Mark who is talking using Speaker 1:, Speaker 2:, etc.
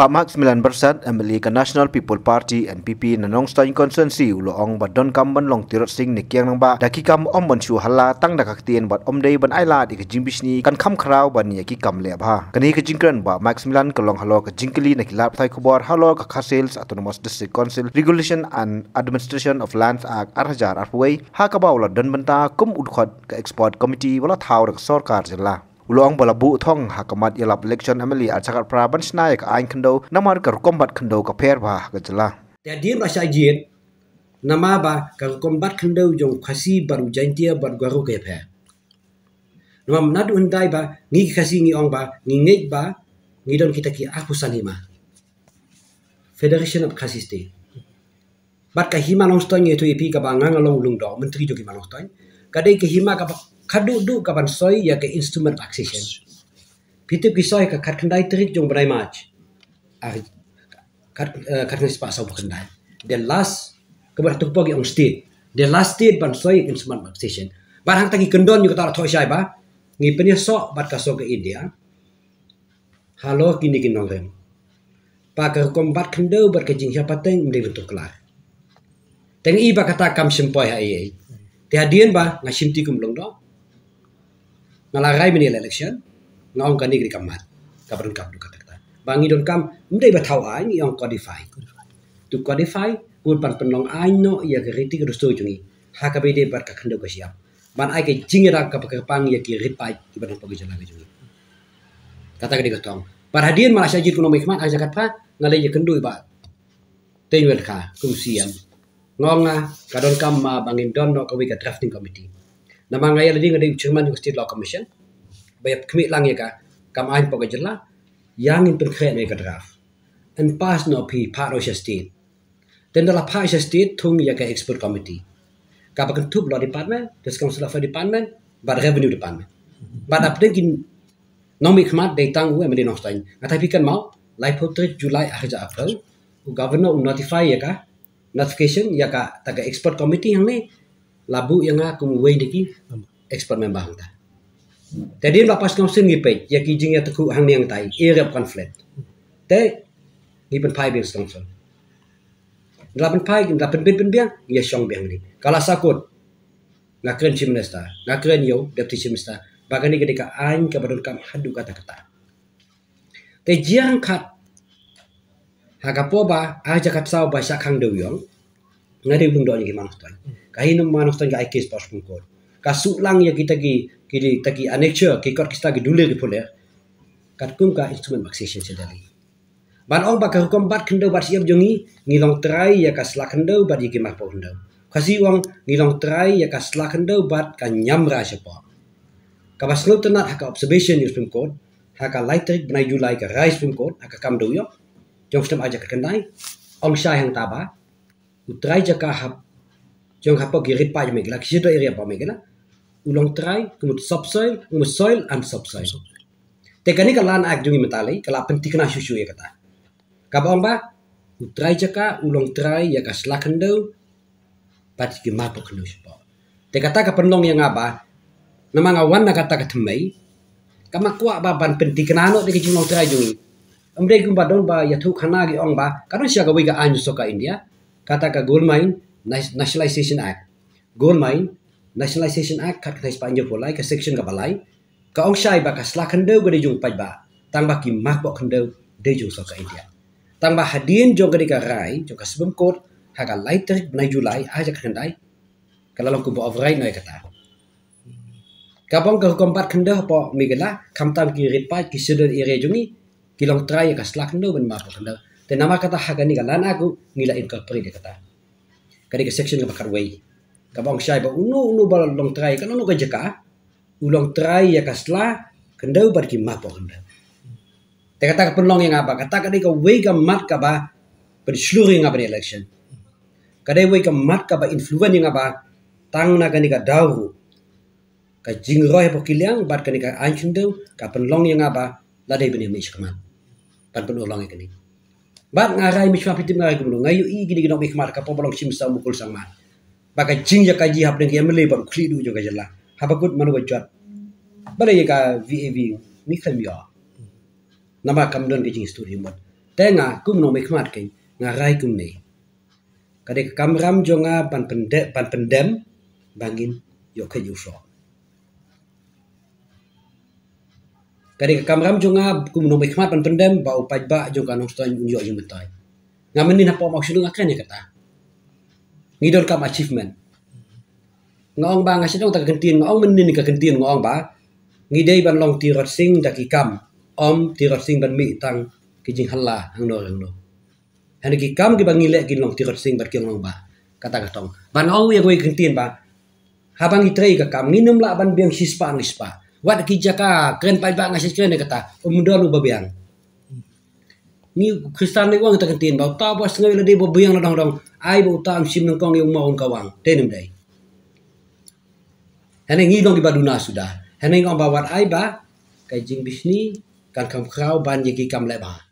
Speaker 1: Pamak 9% American National People Party NPP nanong stain consensi uloong bad don kamban long tirot sing nikyang nang ba daki kam om ban chu hala tang dakak tien bad om dei ban aila di kejing bisni kan kam khrau ban yaki kam le ba kani kejing kran ba Max Milan kolong halo ka jingkeli nak lap thai khobor halo ka khasels autonomous district council regulation and administration of lands act 2008 ha ka ba don banta kum udkhot ke export committee wala thaw rak sorkar jilla ulong bala bu thong hakamat yelap election amali achakar praban snaik ain khando namar kar combat khando ka pher ba ka
Speaker 2: ya dir di rasa jit nama ba ka combat khando jong khasi baru jaintia bar garo ke pha nam nat dai ba ngi khasi ngi ong ba ngi ngej ba ngi don kita ki aku hima federation of khasi state bat ka hima long stoi ngi tu ipi ka ba ngang long lung do menteri jogi malong stoi dei ke hima ka kadudu kapan soi ya ke instrument taxation Pitu ki soi ka kat kendai terik jong berai mach kat kat spa pasau kendai The last bar tuk pogi ong state The last state ban soi instrument taxation barang tangi kendon juga tara thoi ba ngi penya so bat ka so ke india halo kini nong rem pakar kombat kendau bat ke siapa pateng mending bentuk kelar teng i ba kata kam sempoi ha ye Tehadian ba ngasim tikum long do malagay mini election naong kani gri kamat kabaran kam duka takta bangi don kam mdei tau ai ni ong codify tu codify kun pan penong ai no ya geriti ke dosto jungi hakabede bar ka khando ka siap ban ai ke jingira ka ka pang ya ki ripai ki ban pa gejala ke jungi kata ka gotong par hadir malasya jit kuno mekman ai zakat pa ngale ya kendui ba tenwel ka kum siam ngonga don kam ma bangin don no ka wi drafting committee namang ayal di ngadi chairman yung state law commission bayap kmi lang ya ka kam ain po kajela yang in pun kaya ka draft and pass no pi part of state then the la part state tung ya ka expert committee kapakan tub law department this council of department bad revenue department Bad apde gin nomi khmat de tang we meni nostan ngatai pikan mau life of 3 july akhja april governor notify ya ka notification ya ka taka expert committee yang ni labu yang aku wei diki eksperimen bahang ta tadi ba pas kong sini ngipe ya kijing ya teku hang niang tai irep konflik te ngipen pai bing stong delapan pai delapan bin bin biang ya shong biang ni kala sakut na kren chief minister na kren yo deputy chief minister bagani ketika ain kabadon kam hadu kata kata te jiang kat hakapoba ajakat kat sau ba sakhang deuyong ngadi bung doni kimang stoi kahinum manok tan kes pas pun ko ka sulang ya kita ki kiri, taki ki anexure ki kot kita gi dule ki pole ya. kat kum ka instrument maxation sedali ban ong bakar kum bat kendo bat siap jongi ngilong trai ya ka slak kendo bat yiki mah po do kasi wang ngilong terai ya ka slak kendo bat ka nyamra sepa ka baslo tenat ka observation yus ya pun code haka lightrik benai julai ka rice pun code haka kam do yo jong stem aja ka kendai ong shai hang taba utrai jaka hab Jong hapo giri pa yamik la to iria pa mikela. Ulong try kumut subsoil, kumut soil and subsoil. ka lan ak jungi metalai kala pentikna shushu ya kata. Kabong ba utrai jaka ulong try ya ka slakendo pat ki mapok nu Teka Tekata ka penong yang apa? Nama wan na kata katemai. Kama kuak baban pentikna no de kijung try jungi. Amre kumba don ba yatu tu gi ong ba. Ya Karena siaga wiga anju soka India. Kata ka gulmain nationalization act gonmai nationalization act khat khai spa polai ke section ka balai ka ong shai ba ka sla khando gade jung pai ba tang ba ki mak bo de jung so ka india tang ba hadien jong gade ka rai jong ka sebum kot ha ka lai ter bnai julai a ja khandai kalau long ku bo avrai noi kata kapong ka kompat khando po migala kamtam ki rit pa ki sudor ire jungi kilong try ka sla khando ben ma po tenama te nama kata ni ka lan aku ngila incorporate kata kadi ka section nga ka kabang siya ba unu unu ba long try kan uno ka jaka ulong try ya kasla kendau bar ki mapo kendau teka ka penlong yang apa kata kadi ka way ka mat ka ba per sluri nga election kadi way ka mat ka ba influence nga ba tang na kani ka dauru ka jing jingroy ba kiliang bat kani ka anchindeu ka penlong yang apa la dei bini mis kamat pan yang kani bak ngarai mi shwa piti ngarai kumlu ngayu i gini gino mi khmar ka balong shim sa mukul sang man baka jing ya kaji hap deng yamle bar kli du jo gajala hapa kut manu ba wajat bare ka vi mi kham yo nama kam don ke jing studi mot nga kum no mi khmar ke ngarai kum ne kade kam ram jo nga ban pendem bangin yo ke yuso kadi ka kamram jonga no mekmat pan pendem ba upaj ba jonga nong stoin unyo yung mentoy ngamen ni napo maksud nga kanya kata ngidol kam achievement ong ba ngasih dong tak kentin ngaong menin ka kentin ong ba ngidei ban long tirot sing kam om tirot sing ban mi tang kijing halla hang no hang no ki kam ki bangile ki long tirot sing ba ki long ba kata katong ban ong yang gue kentin ba habang itrei ka kam la ban biang hispa ngispa wat kija ka keren pai ba ngasih keren kata umdo lu babiang ni kristal ni wang tak tin bau ta ba sengai le de babiang nadong dong ai bau ta sim nang kong yung maung kawang tenem dai hane ngi dong di baduna sudah
Speaker 1: hane ngong bawat ai ba kai jing bisni kan kam khau ban ye ki kam le ba